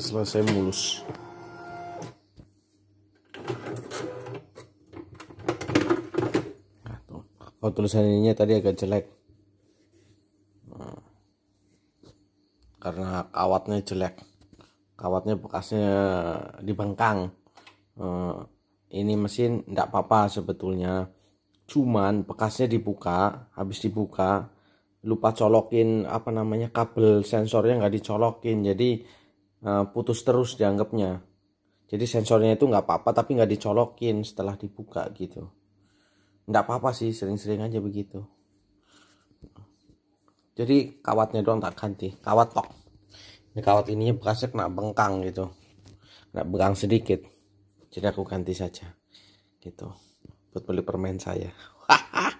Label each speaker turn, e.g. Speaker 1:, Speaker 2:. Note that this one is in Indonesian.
Speaker 1: selesai
Speaker 2: mulus nah, oh tulisan ininya tadi agak jelek karena kawatnya jelek kawatnya
Speaker 3: bekasnya äh, dibengkang äh, ini mesin tidak apa-apa sebetulnya cuman bekasnya dibuka habis dibuka lupa colokin apa namanya kabel sensornya nggak dicolokin jadi Eh, putus terus dianggapnya jadi sensornya itu nggak apa-apa tapi nggak dicolokin setelah dibuka gitu nggak apa-apa sih sering-sering aja begitu jadi kawatnya doang tak ganti kawat tok ini kawat ininya bekasnya kena bengkang gitu kena
Speaker 4: bengkang sedikit
Speaker 3: jadi aku ganti saja gitu
Speaker 5: buat beli permen saya